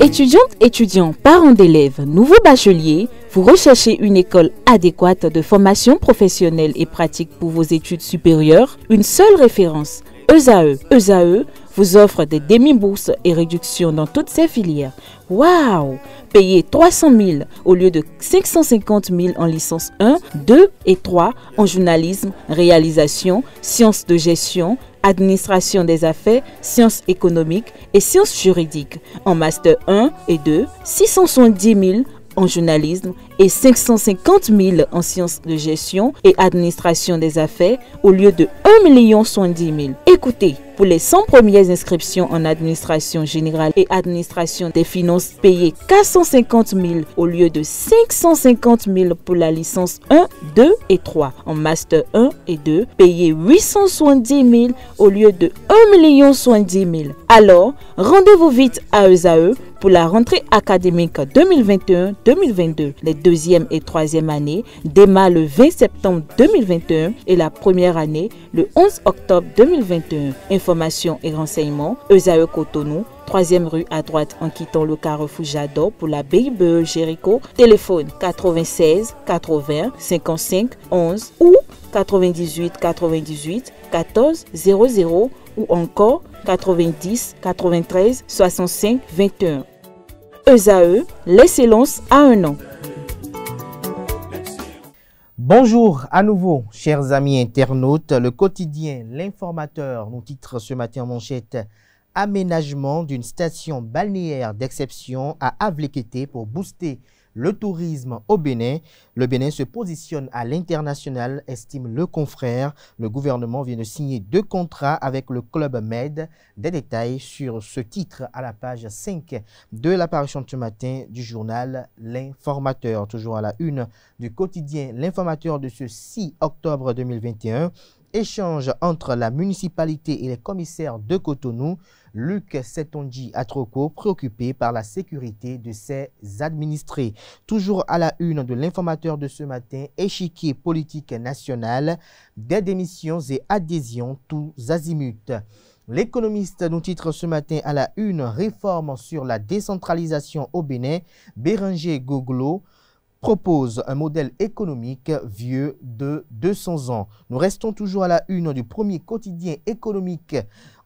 Étudiantes, étudiants, parents d'élèves, nouveaux bacheliers, vous recherchez une école adéquate de formation professionnelle et pratique pour vos études supérieures Une seule référence, ESAE. ESAE vous offre des demi-bourses et réductions dans toutes ses filières. Waouh Payez 300 000 au lieu de 550 000 en licence 1, 2 et 3 en journalisme, réalisation, sciences de gestion, administration des affaires, sciences économiques et sciences juridiques, en master 1 et 2, 670 000 en journalisme et 550 000 en sciences de gestion et administration des affaires au lieu de 1 70 000. Écoutez, pour les 100 premières inscriptions en administration générale et administration des finances, payez 450 000 au lieu de 550 000 pour la licence 1, 2 et 3. En master 1 et 2, payez 870 000 au lieu de 1 070 000. Alors, rendez-vous vite à eux à eux pour la rentrée académique 2021-2022. Les deuxième et troisième années démarrent le 20 septembre 2021 et la première année le 11 octobre 2021. Informations et renseignements, Eusae Cotonou, troisième rue à droite en quittant le carrefour Jadot pour la BIBE Jéricho. Téléphone 96 80 55 11 ou 98 98 14 00 ou encore 90 93 65 21 eux, l'excellence à un an. Bonjour à nouveau, chers amis internautes. Le quotidien L'Informateur nous titre ce matin en manchette Aménagement d'une station balnéaire d'exception à Avliqueté pour booster le tourisme au Bénin. Le Bénin se positionne à l'international, estime le confrère. Le gouvernement vient de signer deux contrats avec le Club Med. Des détails sur ce titre à la page 5 de l'apparition de ce matin du journal L'Informateur. Toujours à la une du quotidien L'Informateur de ce 6 octobre 2021 échange entre la municipalité et les commissaires de Cotonou, Luc Setonji atroco préoccupé par la sécurité de ses administrés. Toujours à la une de l'informateur de ce matin, échiquier politique national, des démissions et adhésions tous azimuts. L'économiste nous titre ce matin à la une réforme sur la décentralisation au Bénin, Béranger Goglo, propose un modèle économique vieux de 200 ans. Nous restons toujours à la une du premier quotidien économique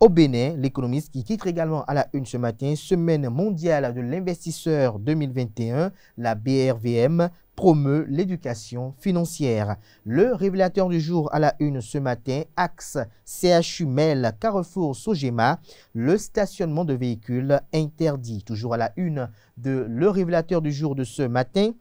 au Bénin, l'économiste qui titre également à la une ce matin, Semaine mondiale de l'investisseur 2021, la BRVM promeut l'éducation financière. Le révélateur du jour à la une ce matin, Axe, CHU Carrefour, Sogema, le stationnement de véhicules interdit. Toujours à la une de le révélateur du jour de ce matin,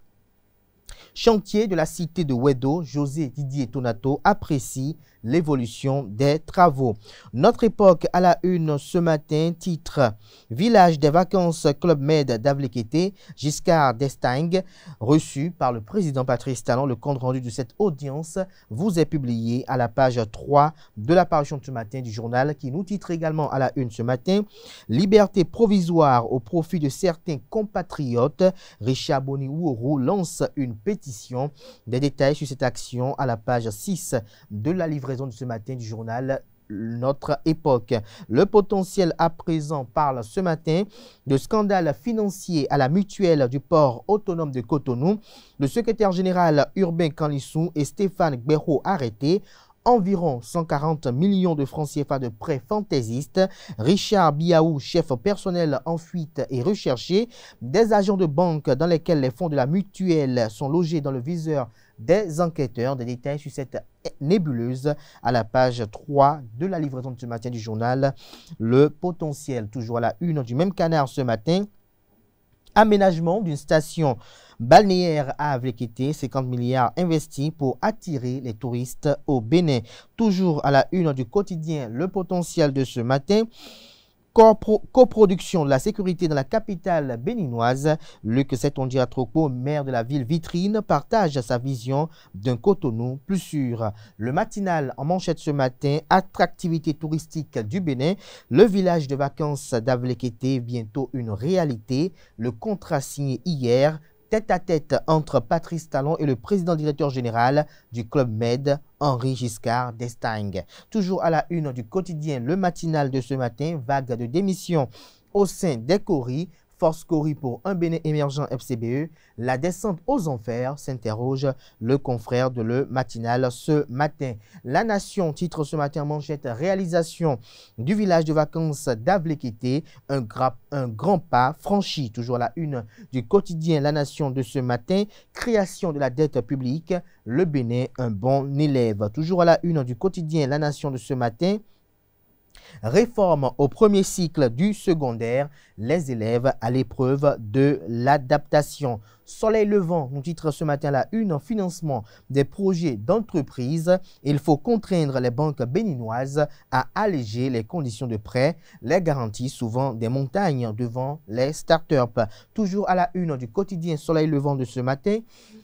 Chantier de la cité de Wedo, José Didier Tonato apprécie l'évolution des travaux. Notre époque à la une ce matin, titre Village des vacances Club Med d'Avlequeté Giscard d'Estaing, reçu par le président Patrice Talon. Le compte rendu de cette audience vous est publié à la page 3 de la parution de ce matin du journal qui nous titre également à la une ce matin Liberté provisoire au profit de certains compatriotes. Richard Boniwuru lance une pétition. Des détails sur cette action à la page 6 de la livraison de ce matin du journal notre époque. Le potentiel à présent parle ce matin de scandale financier à la mutuelle du port autonome de Cotonou. Le secrétaire général urbain Kanlissou et Stéphane Gbero arrêtés environ 140 millions de francs CFA de prêts fantaisistes. Richard Biaou, chef personnel en fuite et recherché, des agents de banque dans lesquels les fonds de la mutuelle sont logés dans le viseur des enquêteurs. Des détails sur cette nébuleuse à la page 3 de la livraison de ce matin du journal Le Potentiel. Toujours à la une du même canard ce matin. Aménagement d'une station balnéaire à Avlekete, 50 milliards investis pour attirer les touristes au Bénin. Toujours à la une du quotidien Le Potentiel de ce matin coproduction de la sécurité dans la capitale béninoise. Luc Setondia maire de la ville vitrine, partage sa vision d'un Cotonou plus sûr. Le matinal en manchette ce matin, attractivité touristique du Bénin, le village de vacances d'Avlekete, bientôt une réalité. Le contrat signé hier tête-à-tête entre Patrice Talon et le président directeur général du Club Med, Henri Giscard d'Estaing. Toujours à la une du quotidien Le Matinal de ce matin, vague de démission au sein des Coris, force Corrie pour un Bénin émergent FCBE, la descente aux enfers s'interroge le confrère de le matinal ce matin. La Nation titre ce matin manchette réalisation du village de vacances d'Avléquité. un, un, grand pas franchi, toujours la une du quotidien La Nation de ce matin, création de la dette publique, le Bénin un bon élève. Toujours à la une du quotidien La Nation de ce matin, Réforme au premier cycle du secondaire, les élèves à l'épreuve de l'adaptation Soleil levant nous titre ce matin la une en financement des projets d'entreprise. Il faut contraindre les banques béninoises à alléger les conditions de prêt, les garanties souvent des montagnes devant les startups. Toujours à la une du quotidien Soleil levant de ce matin,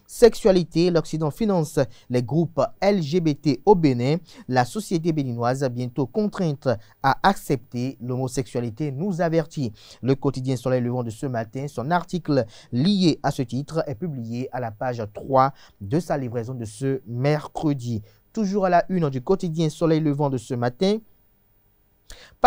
sexualité, l'Occident finance les groupes LGBT au Bénin, la société béninoise bientôt contrainte à accepter l'homosexualité nous avertit. Le quotidien Soleil levant de ce matin, son article lié à ce titre titre est publié à la page 3 de sa livraison de ce mercredi. Toujours à la une du quotidien Soleil Levant de ce matin,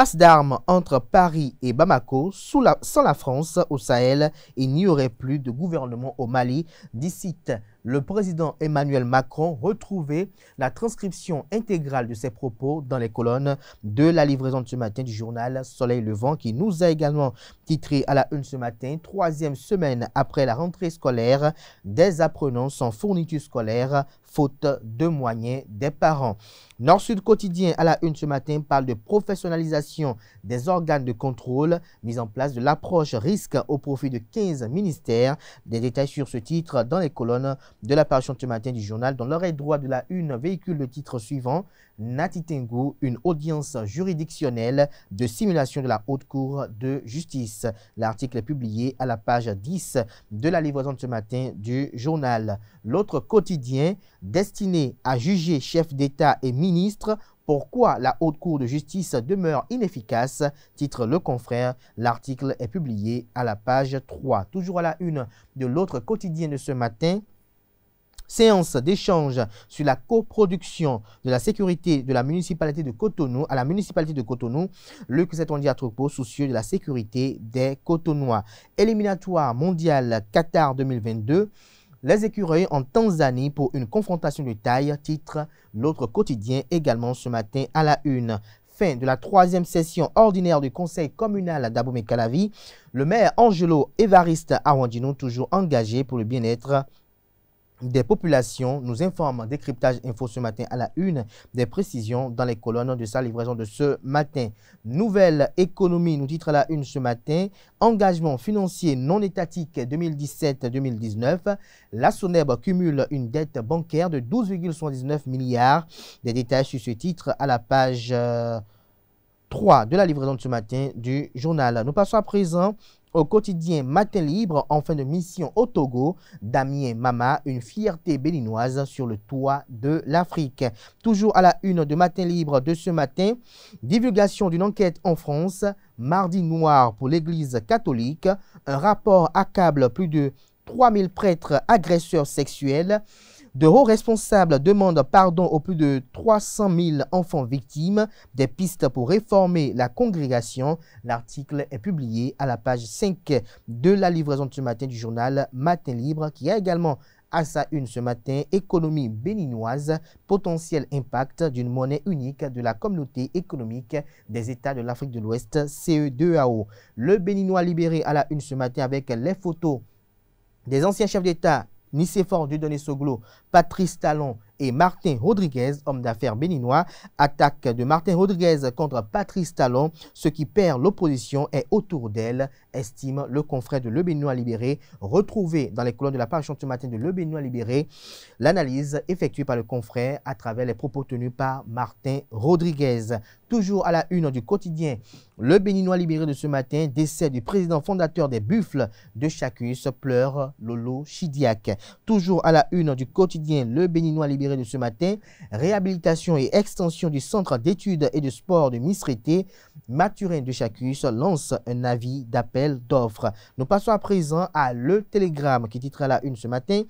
Passe d'armes entre Paris et Bamako, sous la, sans la France au Sahel, il n'y aurait plus de gouvernement au Mali, D'ici, le président Emmanuel Macron. retrouvait la transcription intégrale de ses propos dans les colonnes de la livraison de ce matin du journal Soleil Levant, qui nous a également titré à la une ce matin, troisième semaine après la rentrée scolaire, des apprenants sans fourniture scolaire, faute de moyens des parents. Nord-Sud quotidien à la une ce matin parle de professionnalisation des organes de contrôle, mise en place de l'approche risque au profit de 15 ministères. Des détails sur ce titre dans les colonnes de la de ce matin du journal. Dans l'oreille droite de la une, véhicule le titre suivant, Nati Tengu, une audience juridictionnelle de simulation de la haute cour de justice. L'article est publié à la page 10 de la livraison de ce matin du journal. L'autre quotidien, destiné à juger chef d'État et ministre, pourquoi la Haute Cour de justice demeure inefficace titre Le Confrère. L'article est publié à la page 3. Toujours à la une de l'autre quotidien de ce matin, séance d'échange sur la coproduction de la sécurité de la municipalité de Cotonou à la municipalité de Cotonou, le dit à soucieux de la sécurité des Cotonois. Éliminatoire mondial Qatar 2022, les écureuils en Tanzanie pour une confrontation de taille, titre l'autre quotidien également ce matin à la une. Fin de la troisième session ordinaire du conseil communal d'Abomey-Calavi, le maire Angelo Evariste Awandino, toujours engagé pour le bien-être des populations nous informe décryptage info ce matin à la une des précisions dans les colonnes de sa livraison de ce matin. Nouvelle économie nous titre à la une ce matin. Engagement financier non étatique 2017-2019. La Soneb cumule une dette bancaire de 12,79 milliards. Des détails sur ce titre à la page 3 euh, de la livraison de ce matin du journal. Nous passons à présent au quotidien Matin Libre, en fin de mission au Togo, Damien Mama, une fierté béninoise sur le toit de l'Afrique. Toujours à la une de Matin Libre de ce matin, divulgation d'une enquête en France, Mardi Noir pour l'Église catholique, un rapport accable plus de 3000 prêtres agresseurs sexuels, de hauts responsables demandent pardon aux plus de 300 000 enfants victimes. Des pistes pour réformer la congrégation. L'article est publié à la page 5 de la livraison de ce matin du journal Matin Libre qui a également à sa une ce matin, économie béninoise, potentiel impact d'une monnaie unique de la communauté économique des États de l'Afrique de l'Ouest, CE2AO. Le Béninois libéré à la une ce matin avec les photos des anciens chefs d'État ni s'efforce de donner ce glow Patrice Talon et Martin Rodriguez, homme d'affaires béninois. Attaque de Martin Rodriguez contre Patrice Talon. Ce qui perd l'opposition est autour d'elle, estime le confrère de Le Béninois Libéré, retrouvé dans les colonnes de la page ce matin de Le Béninois Libéré. L'analyse effectuée par le confrère à travers les propos tenus par Martin Rodriguez. Toujours à la une du quotidien, le Béninois Libéré de ce matin, décès du président fondateur des Buffles de Chacus, pleure Lolo Chidiac. Toujours à la une du quotidien, le Béninois libéré de ce matin, réhabilitation et extension du centre d'études et de sport de Misrété, Mathurin de Chacus lance un avis d'appel d'offres. Nous passons à présent à Le Télégramme qui titre à la une ce matin,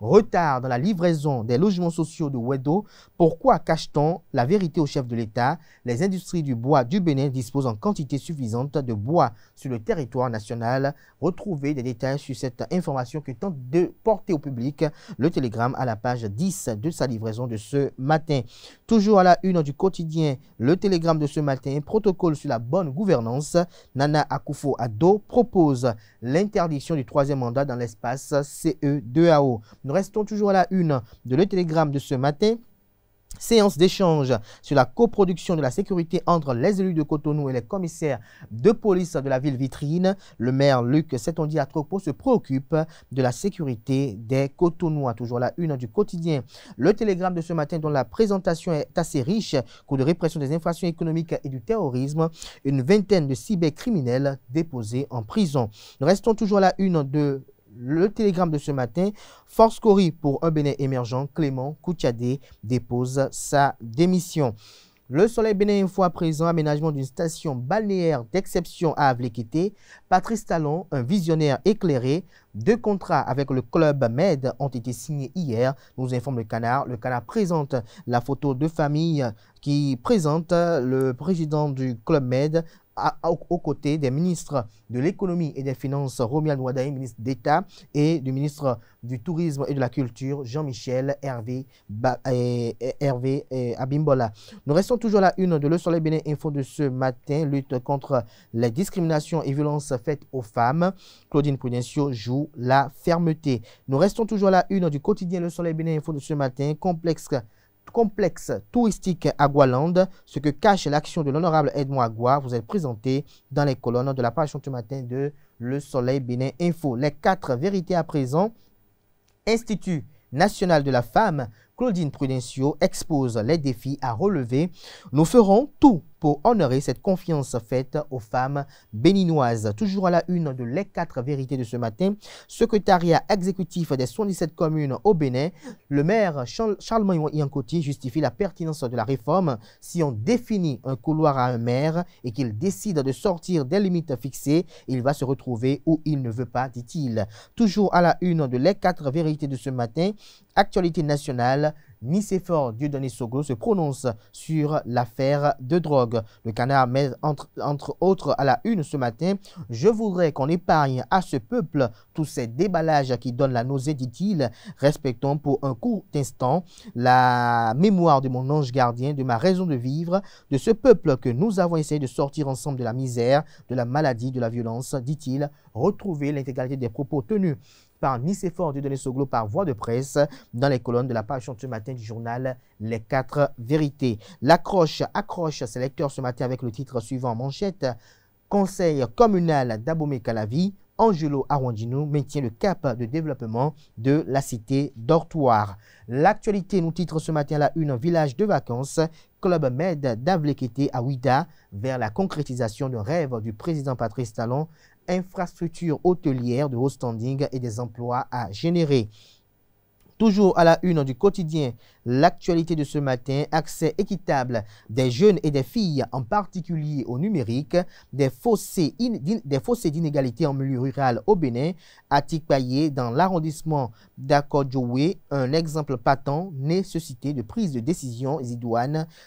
retard dans la livraison des logements sociaux de Wedo, pourquoi cache-t-on la vérité au chef de l'État Les industries du bois du Bénin disposent en quantité suffisante de bois sur le territoire national. Retrouvez des détails sur cette information que tente de porter au public le Télégramme à la page 10 de sa livraison de ce matin. Toujours à la une du quotidien, le télégramme de ce matin, protocole sur la bonne gouvernance, Nana Akufo-Addo propose l'interdiction du troisième mandat dans l'espace CE2AO. Nous restons toujours à la une de le télégramme de ce matin. Séance d'échange sur la coproduction de la sécurité entre les élus de Cotonou et les commissaires de police de la ville vitrine, le maire Luc Setondi Atropo se préoccupe de la sécurité des cotonois Toujours la une du quotidien. Le télégramme de ce matin dont la présentation est assez riche, coup de répression des infractions économiques et du terrorisme, une vingtaine de cybercriminels déposés en prison. Nous restons toujours à la une de le télégramme de ce matin, Force Corrie pour un Bénin émergent, Clément Koutiadé dépose sa démission. Le soleil bénin une fois présent, aménagement d'une station balnéaire d'exception à Avléquité. Patrice Talon, un visionnaire éclairé, deux contrats avec le club Med ont été signés hier, nous informe le Canard. Le Canard présente la photo de famille qui présente le président du club Med, aux côtés des ministres de l'économie et des finances, Romuald Wadaï, ministre d'État, et du ministre du tourisme et de la culture, Jean-Michel Hervé, eh, eh, eh, Abimbola. Nous restons toujours à la une de Le Soleil Bénin Info de ce matin, lutte contre les discriminations et violences faites aux femmes. Claudine Prudencio joue la fermeté. Nous restons toujours à la une du quotidien Le Soleil Bénin Info de ce matin, complexe complexe touristique à Gualande ce que cache l'action de l'honorable Edmond Agua, vous est présenté dans les colonnes de la page ce matin de Le Soleil Bénin Info. Les quatre vérités à présent. Institut national de la femme, Claudine Prudencio expose les défis à relever. Nous ferons tout pour honorer cette confiance faite aux femmes béninoises. Toujours à la une de les quatre vérités de ce matin, secrétariat exécutif des 77 communes au Bénin, le maire Charles Yankoti justifie la pertinence de la réforme si on définit un couloir à un maire et qu'il décide de sortir des limites fixées, il va se retrouver où il ne veut pas, dit-il. Toujours à la une de les quatre vérités de ce matin, actualité nationale, Dieu donné Sogo se prononce sur l'affaire de drogue. Le canard met entre, entre autres à la une ce matin « Je voudrais qu'on épargne à ce peuple tous ces déballages qui donnent la nausée, dit-il. Respectons pour un court instant la mémoire de mon ange gardien, de ma raison de vivre, de ce peuple que nous avons essayé de sortir ensemble de la misère, de la maladie, de la violence, dit-il. Retrouvez l'intégralité des propos tenus par Nicéphore de Soglo par voie de presse dans les colonnes de la page ce matin du journal Les Quatre vérités. L'accroche accroche ses lecteurs ce matin avec le titre suivant manchette. Conseil communal d'Abomey-Calavi, Angelo Arondino maintient le cap de développement de la cité dortoir. L'actualité nous titre ce matin la une village de vacances, Club Med d'Avlekete à Ouida, vers la concrétisation d'un rêve du président Patrice Talon infrastructures hôtelières de haut standing et des emplois à générer. Toujours à la une du quotidien L'actualité de ce matin, accès équitable des jeunes et des filles, en particulier au numérique, des fossés d'inégalité en milieu rural au Bénin, à Tikpaye, dans l'arrondissement d'Akodjoué un exemple patent nécessité de prise de décision et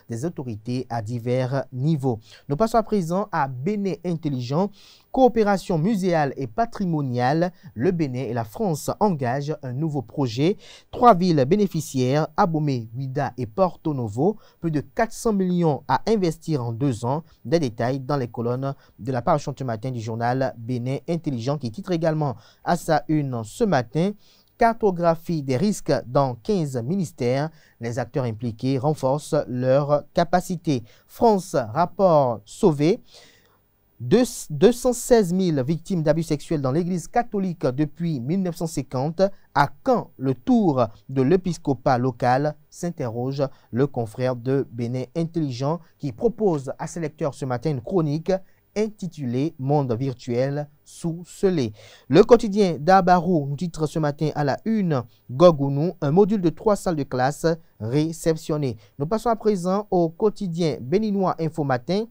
des autorités à divers niveaux. Nous passons à présent à Bénin Intelligent, coopération muséale et patrimoniale, le Bénin et la France engagent un nouveau projet. Trois villes bénéficiaires, abomé. Wida et Porto Novo, plus de 400 millions à investir en deux ans. Des détails dans les colonnes de la page ce matin du journal Bénin Intelligent qui titre également à sa une ce matin cartographie des risques dans 15 ministères. Les acteurs impliqués renforcent leurs capacités ». France, rapport sauvé. 216 000 victimes d'abus sexuels dans l'Église catholique depuis 1950, à quand le tour de l'épiscopat local s'interroge le confrère de Bénin Intelligent qui propose à ses lecteurs ce matin une chronique intitulée Monde virtuel sous scellé. Le quotidien d'Abarou nous titre ce matin à la une Gogounou, un module de trois salles de classe réceptionné. Nous passons à présent au quotidien béninois Info Matin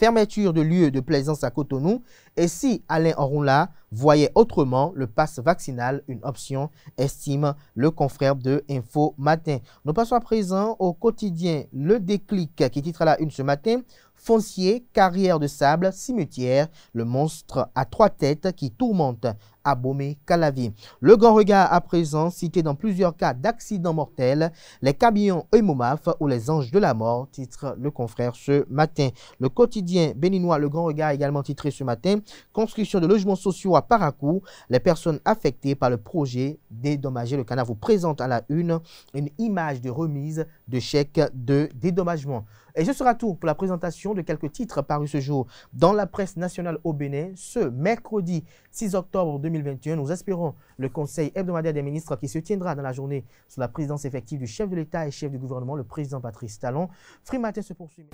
fermeture de lieux de plaisance à Cotonou et si Alain Enroula voyait autrement le passe vaccinal une option, estime le confrère de Info Matin. Nous passons à présent au quotidien Le Déclic qui titre la une ce matin foncier, carrière de sable, cimetière, le monstre à trois têtes qui tourmente Abomé Calavi. Le grand regard à présent, cité dans plusieurs cas d'accidents mortels, les cabillons Eumomaf ou les anges de la mort, titre le confrère ce matin. Le quotidien béninois Le Grand Regard également titré ce matin, construction de logements sociaux à Paracou, les personnes affectées par le projet dédommager le canard vous présente à la une une image de remise de chèques de dédommagement. Et ce sera tout pour la présentation de quelques titres parus ce jour dans la presse nationale au Bénin. Ce mercredi 6 octobre 2021, nous espérons le Conseil hebdomadaire des ministres qui se tiendra dans la journée sous la présidence effective du chef de l'État et chef du gouvernement, le président Patrice Talon. Free se poursuit.